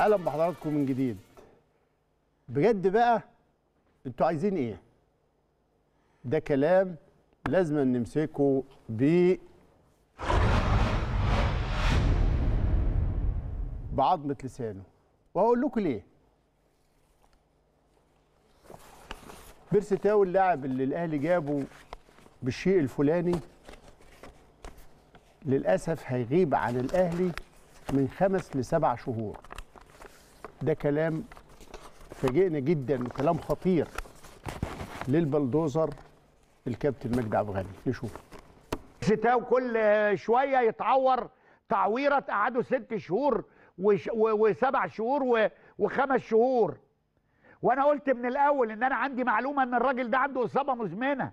اهلا بحضراتكم من جديد بجد بقى انتوا عايزين ايه ده كلام لازم نمسكه ب بعضمه لسانه واقول لكم ليه بيرسي تاو اللاعب اللي الاهلي جابه بالشيء الفلاني للاسف هيغيب عن الاهلي من خمس لسبع شهور ده كلام فاجئنا جدا وكلام خطير للبلدوزر الكابتن مجدي عبد الغني نشوف ستاو كل شويه يتعور تعويره تقعده ست شهور وش وسبع شهور و... وخمس شهور وانا قلت من الاول ان انا عندي معلومه ان الراجل ده عنده اصابه مزمنه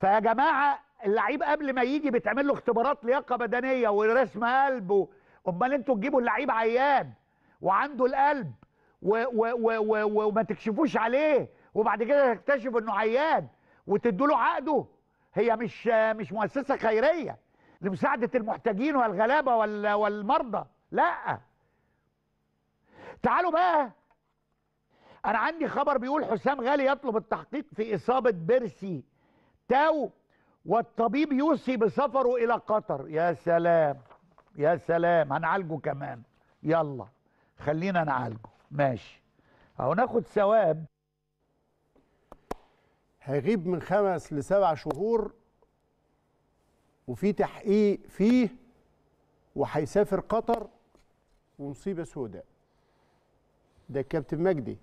فيا جماعه اللعيب قبل ما يجي بيتعمل له اختبارات لياقه بدنيه ورسم قلب امال انتوا تجيبوا اللعيب عيان وعنده القلب و و و و وما تكشفوش عليه وبعد كده تكتشف انه عيان وتدوا له عقده هي مش مش مؤسسه خيريه لمساعده المحتاجين والغلابه والمرضى لا تعالوا بقى انا عندي خبر بيقول حسام غالي يطلب التحقيق في اصابه بيرسي تاو والطبيب يوصي بسفره الى قطر يا سلام يا سلام هنعالجه كمان يلا خلينا نعالجه ماشي او ناخد ثواب هيغيب من خمس لسبع شهور وفي تحقيق فيه وهيسافر قطر ومصيبه سوداء ده الكابتن مجدي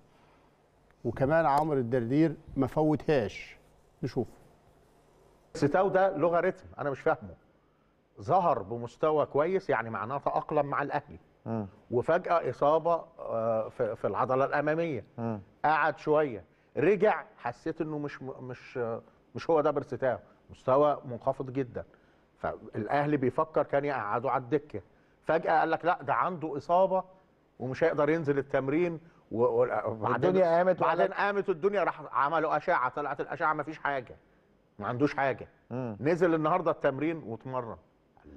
وكمان عمرو الدردير ما فوتهاش نشوف ستاو ده لوغاريتم انا مش فاهمه ظهر بمستوى كويس يعني معناه تاقلم مع الاهلي وفجاه اصابه آه، في العضله الاماميه م. قعد شويه رجع حسيت انه مش مش مش هو ده برستاو مستوى منخفض جدا فالاهلي بيفكر كان يقعده على الدكه فجاه قال لك لا ده عنده اصابه ومش هيقدر ينزل التمرين وبعدين قامت وبعدين قامت الدنيا راح عملوا اشعه طلعت الاشعه ما فيش حاجه ما عندوش حاجه م. نزل النهارده التمرين واتمرن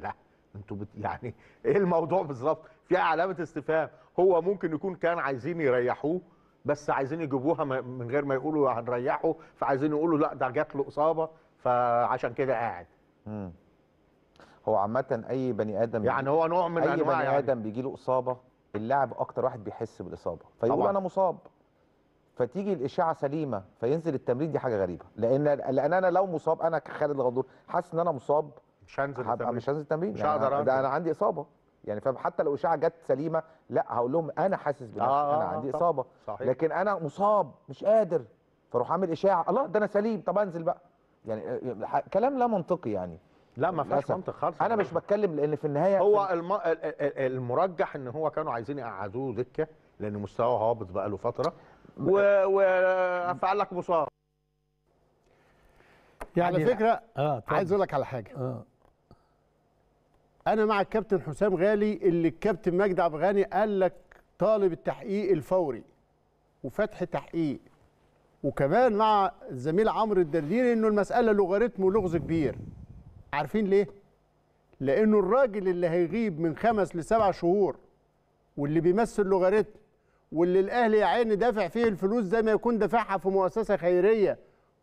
لا انتوا بت... يعني ايه الموضوع بالظبط في علامه استفهام هو ممكن يكون كان عايزين يريحوه بس عايزين يجيبوها من غير ما يقولوا هنريحه فعايزين يقولوا لا ده جات له اصابه فعشان كده قاعد مم. هو عامه اي بني ادم يعني هو نوع من اي أنواع بني يعني. ادم بيجي له اصابه اللاعب اكتر واحد بيحس بالاصابه فيقول طبعا. انا مصاب فتيجي الاشاعه سليمه فينزل التمرين دي حاجه غريبه لان لان انا لو مصاب انا كخالد الغندور حاسس ان انا مصاب مش هنزل التمرين. مش هنزل التمرين مش يعني هقدر يعني ده انا عندي اصابه يعني فاهم حتى لو اشاعه جت سليمه لا هقول لهم انا حاسس بنفسي آه, آه، انا آه، عندي طب. اصابه صحيح. لكن انا مصاب مش قادر فاروح اعمل اشاعه الله ده انا سليم طب انزل بقى يعني آه، كلام لا منطقي يعني لا ما فيهاش منطق خالص انا مش بتكلم لان في النهايه هو الم... المرجح ان هو كانوا عايزين يقعدوه دكه لان مستواه هابط بقى له فتره وفعل و... لك مصاب يعني على فكره آه عايز اقول لك على حاجه آه. انا مع الكابتن حسام غالي اللي الكابتن مجدي عبد الغني قال لك طالب التحقيق الفوري وفتح تحقيق وكمان مع الزميل عمرو الدرديري انه المساله لوغاريتم ولغز كبير عارفين ليه لانه الراجل اللي هيغيب من خمس لسبع شهور واللي بيمثل لوغاريتم واللي الاهلي يا عيني دافع فيه الفلوس زي ما يكون دافعها في مؤسسه خيريه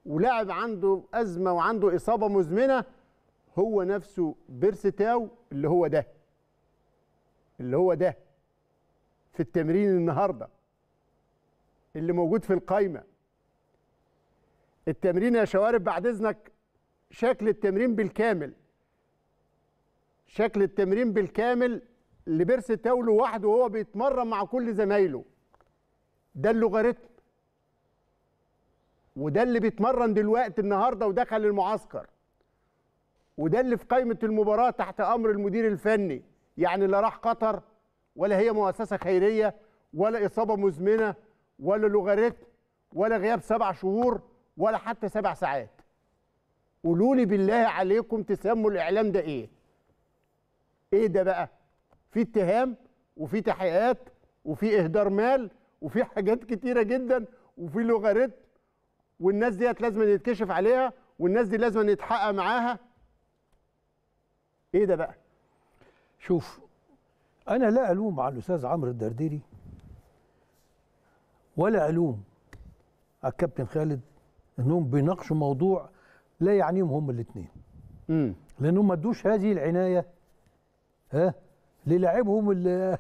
ولاعب عنده ازمه وعنده اصابه مزمنه هو نفسه بيرس تاو اللي هو ده اللي هو ده في التمرين النهارده اللي موجود في القايمه التمرين يا شوارب بعد اذنك شكل التمرين بالكامل شكل التمرين بالكامل لبرس تاو لوحده وهو بيتمرن مع كل زمايله ده اللوغاريتم وده اللي بيتمرن دلوقتي النهارده ودخل المعسكر وده اللي في قائمه المباراه تحت امر المدير الفني يعني لا راح قطر ولا هي مؤسسه خيريه ولا اصابه مزمنه ولا لوغاريتم ولا غياب سبع شهور ولا حتى سبع ساعات قولوا لي بالله عليكم تسموا الاعلام ده ايه ايه ده بقى في اتهام وفي تحقيقات وفي اهدار مال وفي حاجات كتيره جدا وفي لوغاريتم والناس ديت لازم يتكشف عليها والناس دي لازم يتحقق معاها ايه ده بقى شوف انا لا الوم على الاستاذ عمرو الدرديري ولا الوم على الكابتن خالد انهم بيناقشوا موضوع لا يعنيهم هم الاثنين امم لانهم ما ادوش هذه العنايه ها للاعبهم اللي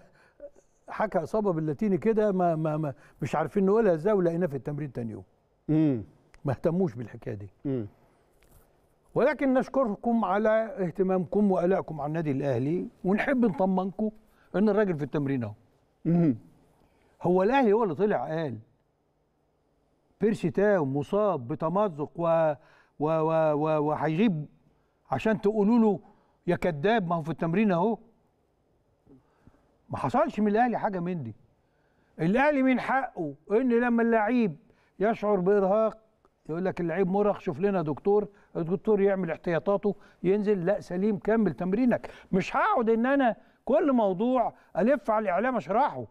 حكى اصابه باللاتيني كده ما, ما, ما مش عارفين نقولها ازاي ولقيناه في التمرين تاني يوم امم ما اهتموش بالحكايه دي امم ولكن نشكركم على اهتمامكم وألائكم على النادي الأهلي ونحب نطمنكم إن الراجل في التمرين أهو هو الأهلي هو اللي طلع قال بيرسي تاو مصاب بتمزق و و و وهيغيب عشان تقولوا له يا كذاب ما هو في التمرين اهو ما حصلش من الاهلي حاجه من دي الاهلي من حقه ان لما اللعيب يشعر بارهاق يقول لك اللعيب مرهق شوف لنا دكتور الدكتور يعمل احتياطاته ينزل لا سليم كمل تمرينك مش هقعد ان انا كل موضوع الف على الاعلام اشرحه